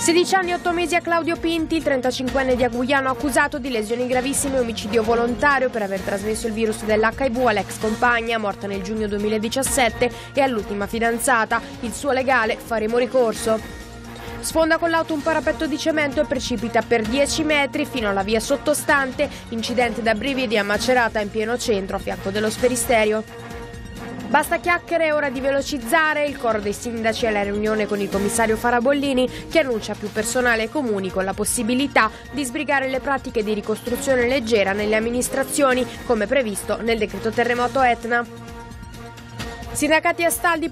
16 anni e 8 mesi a Claudio Pinti, 35enne di Aguiano, accusato di lesioni gravissime e omicidio volontario per aver trasmesso il virus dell'HIV all'ex compagna morta nel giugno 2017 e all'ultima fidanzata. Il suo legale faremo ricorso. Sfonda con l'auto un parapetto di cemento e precipita per 10 metri fino alla via sottostante, incidente da brividi a Macerata in pieno centro a fianco dello sferisterio. Basta chiacchiere, è ora di velocizzare. Il coro dei sindaci alla riunione con il commissario Farabollini che annuncia più personale ai comuni con la possibilità di sbrigare le pratiche di ricostruzione leggera nelle amministrazioni, come previsto nel decreto terremoto Etna. Sindacati a Staldi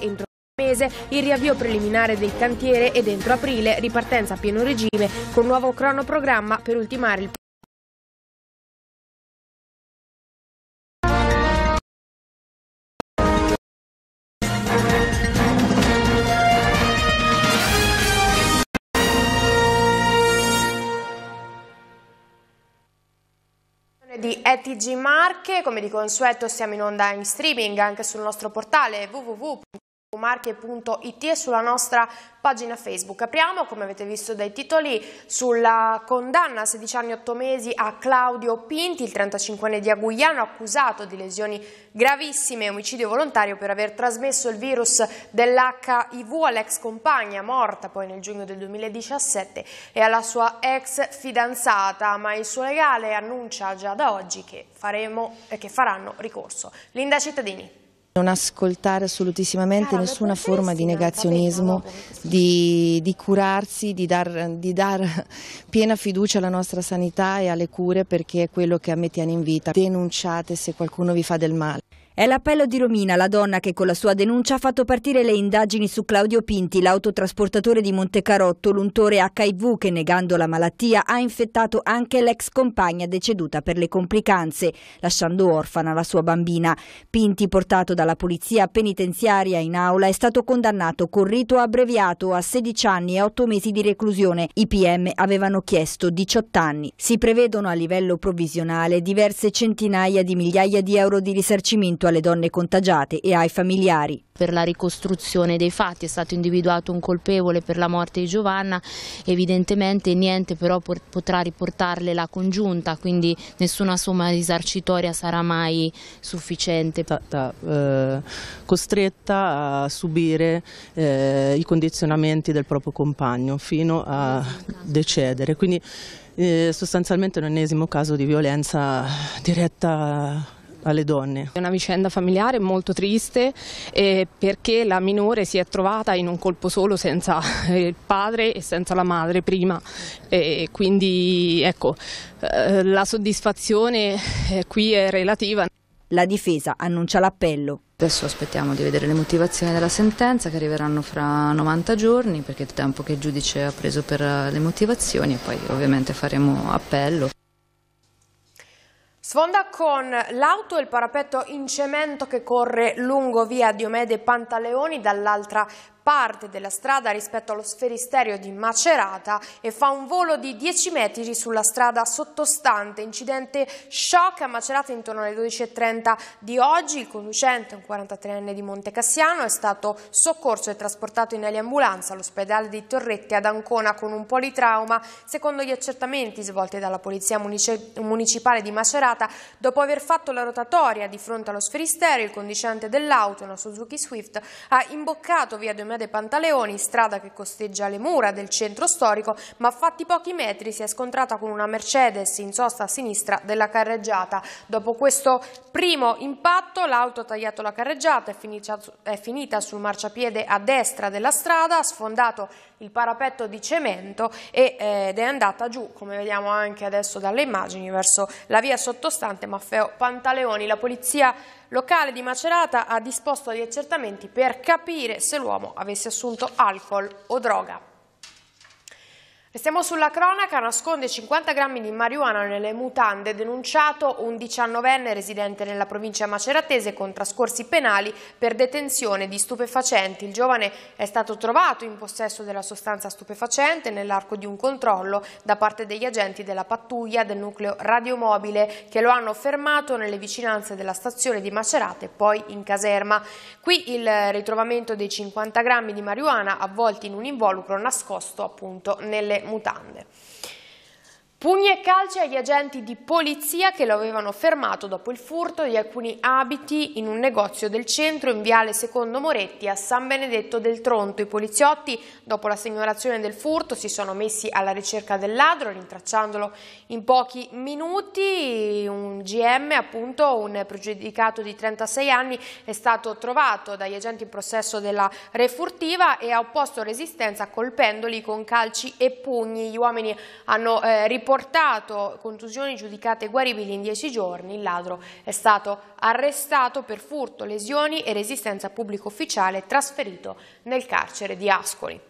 entro attese il riavvio preliminare del cantiere e dentro aprile ripartenza a pieno regime con nuovo cronoprogramma per ultimare il di ETG Marche, come di consueto siamo in onda in streaming anche sul nostro portale www marche.it e sulla nostra pagina Facebook. Apriamo, come avete visto dai titoli, sulla condanna a 16 anni e 8 mesi a Claudio Pinti, il 35enne di Agugliano, accusato di lesioni gravissime e omicidio volontario per aver trasmesso il virus dell'HIV all'ex compagna, morta poi nel giugno del 2017, e alla sua ex fidanzata, ma il suo legale annuncia già da oggi che, faremo, eh, che faranno ricorso. Linda Cittadini. Non ascoltare assolutissimamente nessuna forma di negazionismo, di, di curarsi, di dar, di dar, piena fiducia alla nostra sanità e alle cure perché è quello che a me tiene in vita. Denunciate se qualcuno vi fa del male. È l'appello di Romina, la donna che con la sua denuncia ha fatto partire le indagini su Claudio Pinti, l'autotrasportatore di Montecarotto, l'untore HIV che negando la malattia ha infettato anche l'ex compagna deceduta per le complicanze, lasciando orfana la sua bambina. Pinti, portato dalla polizia penitenziaria in aula, è stato condannato con rito abbreviato a 16 anni e 8 mesi di reclusione. I PM avevano chiesto 18 anni. Si prevedono a livello provvisionale diverse centinaia di migliaia di euro di risarcimento aiuto alle donne contagiate e ai familiari. Per la ricostruzione dei fatti è stato individuato un colpevole per la morte di Giovanna, evidentemente niente però potrà riportarle la congiunta, quindi nessuna somma risarcitoria sarà mai sufficiente. È stata eh, costretta a subire eh, i condizionamenti del proprio compagno fino a decedere, quindi eh, sostanzialmente un ennesimo caso di violenza diretta alle donne. È una vicenda familiare molto triste eh, perché la minore si è trovata in un colpo solo senza il padre e senza la madre prima e quindi ecco, eh, la soddisfazione eh, qui è relativa. La difesa annuncia l'appello. Adesso aspettiamo di vedere le motivazioni della sentenza che arriveranno fra 90 giorni perché è il tempo che il giudice ha preso per eh, le motivazioni e poi ovviamente faremo appello. Sfonda con l'auto il parapetto in cemento che corre lungo via Diomede Pantaleoni, dall'altra parte della strada rispetto allo sferisterio di Macerata e fa un volo di 10 metri sulla strada sottostante. Incidente shock a Macerata intorno alle 12.30 di oggi. Il conducente, un 43enne di Monte Cassiano, è stato soccorso e trasportato in eliambulanza all'ospedale di Torrette ad Ancona con un politrauma. Secondo gli accertamenti svolti dalla Polizia Municipale di Macerata, dopo aver fatto la rotatoria di fronte allo sferisterio, il conducente dell'auto, una Suzuki Swift, ha imboccato via 2 metri Corrione dei Pantaleoni, strada che costeggia le mura del centro storico, ma fatti pochi metri si è scontrata con una Mercedes in sosta a sinistra della carreggiata. Dopo questo primo impatto l'auto ha tagliato la carreggiata, è finita, è finita sul marciapiede a destra della strada, ha sfondato il parapetto di cemento eh, ed è andata giù, come vediamo anche adesso dalle immagini, verso la via sottostante Maffeo Pantaleoni. La polizia locale di Macerata ha disposto gli accertamenti per capire se l'uomo avesse assunto alcol o droga. Restiamo sulla cronaca, nasconde 50 grammi di marijuana nelle mutande, denunciato un 19enne residente nella provincia maceratese con trascorsi penali per detenzione di stupefacenti. Il giovane è stato trovato in possesso della sostanza stupefacente nell'arco di un controllo da parte degli agenti della pattuglia del nucleo radiomobile che lo hanno fermato nelle vicinanze della stazione di Macerate poi in caserma. Qui il ritrovamento dei 50 grammi di marijuana avvolti in un involucro nascosto appunto nelle mutande. Pugni e calci agli agenti di polizia che lo avevano fermato dopo il furto di alcuni abiti in un negozio del centro in Viale Secondo Moretti a San Benedetto del Tronto. I poliziotti, dopo la segnalazione del furto, si sono messi alla ricerca del ladro, rintracciandolo in pochi minuti. Un GM, appunto, un pregiudicato di 36 anni, è stato trovato dagli agenti in possesso della refurtiva e ha opposto resistenza colpendoli con calci e pugni. Gli uomini hanno eh, riportato portato contusioni giudicate guaribili in dieci giorni, il ladro è stato arrestato per furto, lesioni e resistenza a pubblico ufficiale e trasferito nel carcere di Ascoli.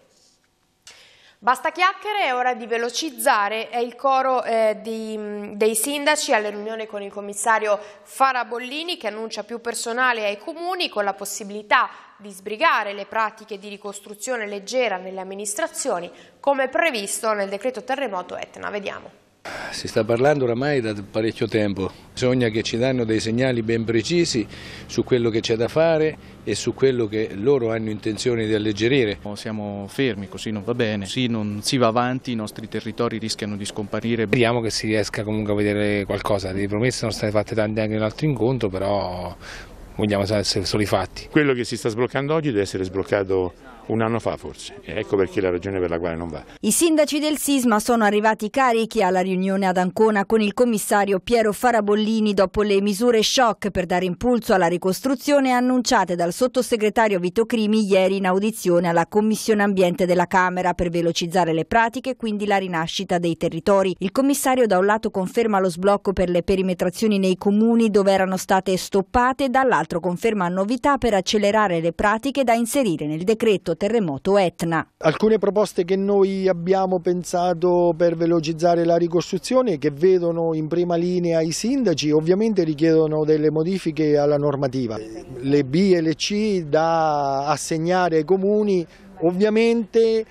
Basta chiacchiere, è ora di velocizzare, è il coro eh, di, dei sindaci alla riunione con il commissario Farabollini che annuncia più personale ai comuni con la possibilità di sbrigare le pratiche di ricostruzione leggera nelle amministrazioni come previsto nel decreto terremoto Etna. Vediamo. Si sta parlando oramai da parecchio tempo, bisogna che ci danno dei segnali ben precisi su quello che c'è da fare e su quello che loro hanno intenzione di alleggerire. Siamo fermi, così non va bene, se non si va avanti i nostri territori rischiano di scomparire. Speriamo che si riesca comunque a vedere qualcosa, le promesse sono state fatte tante anche in un altro incontro, però vogliamo essere solo i fatti. Quello che si sta sbloccando oggi deve essere sbloccato un anno fa forse. Ecco perché la ragione per la quale non va. I sindaci del sisma sono arrivati carichi alla riunione ad Ancona con il commissario Piero Farabollini dopo le misure shock per dare impulso alla ricostruzione annunciate dal sottosegretario Vito Crimi ieri in audizione alla Commissione Ambiente della Camera per velocizzare le pratiche e quindi la rinascita dei territori. Il commissario da un lato conferma lo sblocco per le perimetrazioni nei comuni dove erano state stoppate, dall'altro conferma novità per accelerare le pratiche da inserire nel decreto terremoto Etna. Alcune proposte che noi abbiamo pensato per velocizzare la ricostruzione che vedono in prima linea i sindaci ovviamente richiedono delle modifiche alla normativa. Le B e le C da assegnare ai comuni ovviamente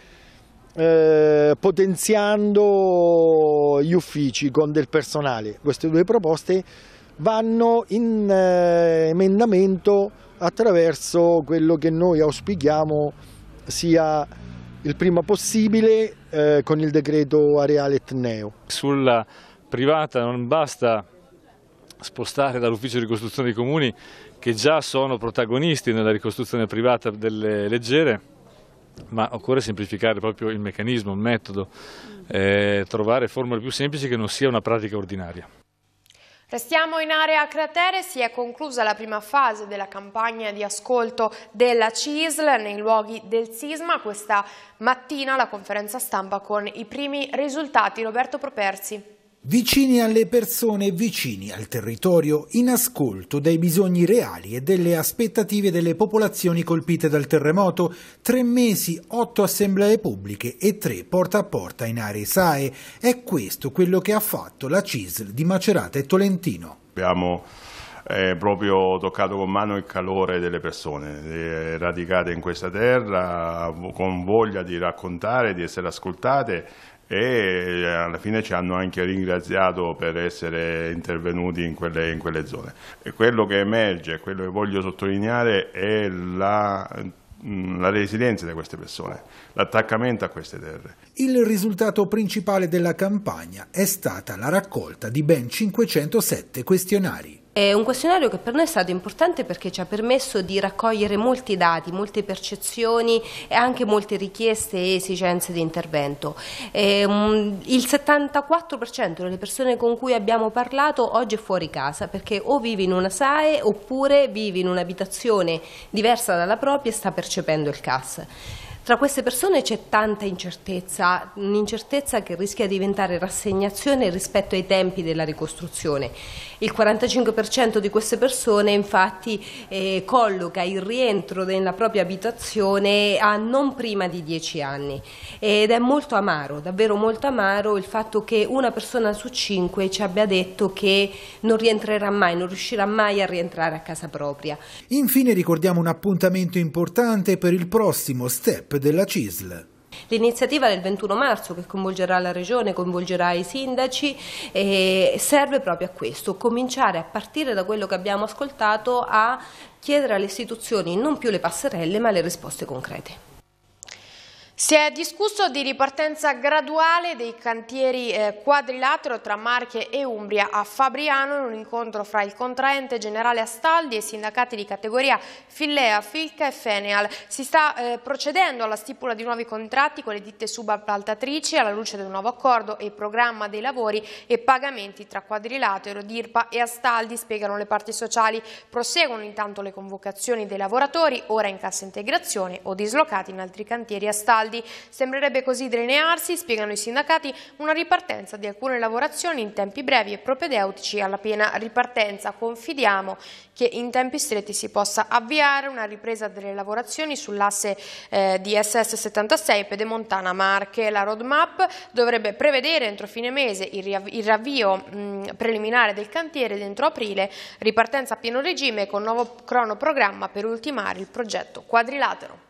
eh, potenziando gli uffici con del personale. Queste due proposte vanno in eh, emendamento attraverso quello che noi auspichiamo sia il prima possibile eh, con il decreto areale etneo. Sulla privata non basta spostare dall'ufficio di ricostruzione dei comuni che già sono protagonisti nella ricostruzione privata delle leggere ma occorre semplificare proprio il meccanismo, il metodo, eh, trovare formule più semplici che non sia una pratica ordinaria. Restiamo in area cratere, si è conclusa la prima fase della campagna di ascolto della CISL nei luoghi del sisma, questa mattina la conferenza stampa con i primi risultati. Roberto Properzi. Vicini alle persone, vicini al territorio, in ascolto dei bisogni reali e delle aspettative delle popolazioni colpite dal terremoto, tre mesi, otto assemblee pubbliche e tre porta a porta in aree SAE. È questo quello che ha fatto la CISL di Macerata e Tolentino. Abbiamo eh, proprio toccato con mano il calore delle persone eh, radicate in questa terra, con voglia di raccontare, di essere ascoltate e eh, alla fine ci hanno anche ringraziato per essere intervenuti in quelle, in quelle zone. E quello che emerge, quello che voglio sottolineare è la mm, la resilienza di queste persone, l'attaccamento a queste terre. Il risultato principale della campagna è stata la raccolta di ben 507 questionari. È un questionario che per noi è stato importante perché ci ha permesso di raccogliere molti dati, molte percezioni e anche molte richieste e esigenze di intervento. Il 74% delle persone con cui abbiamo parlato oggi è fuori casa perché o vive in una SAE oppure vive in un'abitazione diversa dalla propria e sta percependo il CAS. Tra queste persone c'è tanta incertezza, un'incertezza che rischia di diventare rassegnazione rispetto ai tempi della ricostruzione. Il 45% di queste persone infatti eh, colloca il rientro nella propria abitazione a non prima di 10 anni ed è molto amaro, davvero molto amaro il fatto che una persona su 5 ci abbia detto che non rientrerà mai, non riuscirà mai a rientrare a casa propria. Infine ricordiamo un appuntamento importante per il prossimo Step della CISL. L'iniziativa del 21 marzo che coinvolgerà la Regione, coinvolgerà i sindaci, serve proprio a questo, cominciare a partire da quello che abbiamo ascoltato a chiedere alle istituzioni non più le passerelle ma le risposte concrete. Si è discusso di ripartenza graduale dei cantieri eh, quadrilatero tra Marche e Umbria a Fabriano in un incontro fra il contraente generale Astaldi e i sindacati di categoria Fillea, Filca e Feneal. Si sta eh, procedendo alla stipula di nuovi contratti con le ditte subappaltatrici alla luce di un nuovo accordo e programma dei lavori e pagamenti tra quadrilatero, Dirpa e Astaldi, spiegano le parti sociali. Proseguono intanto le convocazioni dei lavoratori, ora in cassa integrazione o dislocati in altri cantieri Astaldi. Garibaldi. Sembrerebbe così delinearsi, spiegano i sindacati, una ripartenza di alcune lavorazioni in tempi brevi e propedeutici alla piena ripartenza. Confidiamo che in tempi stretti si possa avviare una ripresa delle lavorazioni sull'asse eh, DSS 76 Pedemontana Marche. La roadmap dovrebbe prevedere entro fine mese il, ravvio mh, preliminare del cantiere dentro aprile, ripartenza a pieno regime con nuovo cronoprogramma per ultimare il progetto quadrilatero.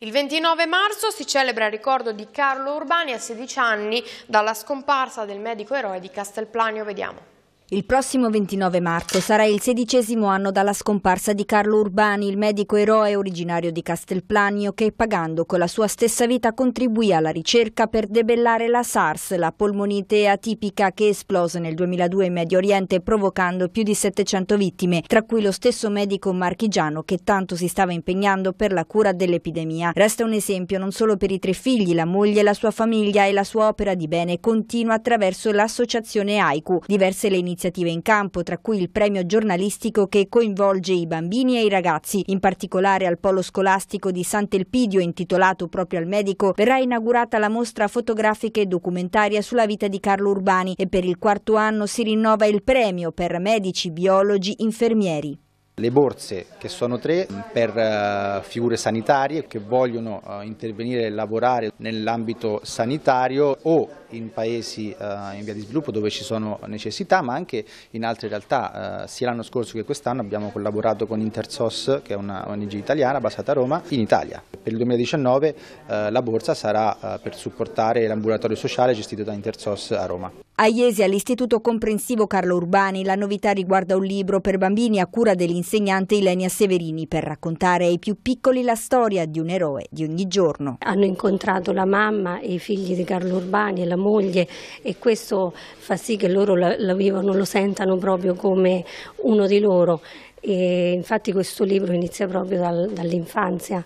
Il 29 marzo si celebra il ricordo di Carlo Urbani a 16 anni dalla scomparsa del medico eroe di Castelplanio. Vediamo. Il prossimo 29 marzo sarà il sedicesimo anno dalla scomparsa di Carlo Urbani, il medico eroe originario di Castelplanio che pagando con la sua stessa vita contribuì alla ricerca per debellare la SARS, la polmonite atipica che esplose nel 2002 in Medio Oriente provocando più di 700 vittime, tra cui lo stesso medico marchigiano che tanto si stava impegnando per la cura dell'epidemia. Resta un esempio non solo per i tre figli, la moglie la sua famiglia e la sua opera di bene continua attraverso l'associazione AICU, diverse le iniziative iniziative in campo, tra cui il premio giornalistico che coinvolge i bambini e i ragazzi. In particolare al polo scolastico di Sant'Elpidio, intitolato proprio al medico, verrà inaugurata la mostra fotografica e documentaria sulla vita di Carlo Urbani e per il quarto anno si rinnova il premio per medici, biologi, infermieri. Le borse, che sono tre, per eh, figure sanitarie che vogliono eh, intervenire e lavorare nell'ambito sanitario o in paesi eh, in via di sviluppo dove ci sono necessità, ma anche in altre realtà. Sia l'anno scorso che quest'anno abbiamo collaborato con Intersos, che è una ONG italiana basata a Roma, in Italia. Per il 2019 la borsa sarà per supportare l'ambulatorio sociale gestito da Intersos a Roma. A Iesi, all'Istituto Comprensivo Carlo Urbani, la novità riguarda un libro per bambini a cura dell'insegnante Ilenia Severini per raccontare ai più piccoli la storia di un eroe di ogni giorno. Hanno incontrato la mamma e i figli di Carlo Urbani e la moglie e questo fa sì che loro lo vivano, lo sentano proprio come uno di loro. E infatti questo libro inizia proprio dal, dall'infanzia,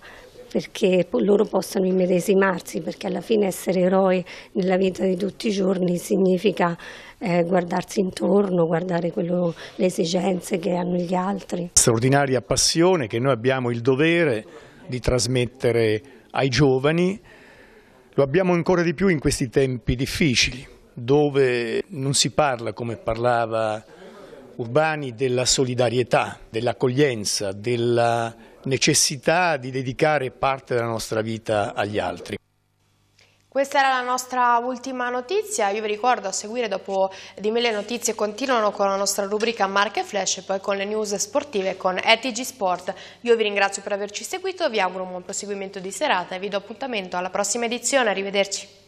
perché loro possano immedesimarsi, perché alla fine essere eroi nella vita di tutti i giorni significa eh, guardarsi intorno, guardare quello, le esigenze che hanno gli altri. Straordinaria passione che noi abbiamo il dovere di trasmettere ai giovani, lo abbiamo ancora di più in questi tempi difficili, dove non si parla come parlava Urbani della solidarietà, dell'accoglienza, della necessità di dedicare parte della nostra vita agli altri. Questa era la nostra ultima notizia, io vi ricordo a seguire dopo di me notizie continuano con la nostra rubrica Marche Flash e poi con le news sportive con ETG Sport. Io vi ringrazio per averci seguito, vi auguro un buon proseguimento di serata e vi do appuntamento alla prossima edizione, arrivederci.